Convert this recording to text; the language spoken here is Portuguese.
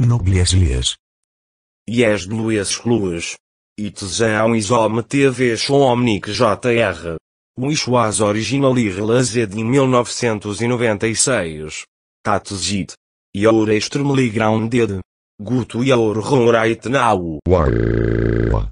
Noblesse-lhes. Yes blues clues. um isome show omnic jr. Muixuaz original e relased em 1996. Tatzit. Your extremely grounded. Guto your right now. Uau.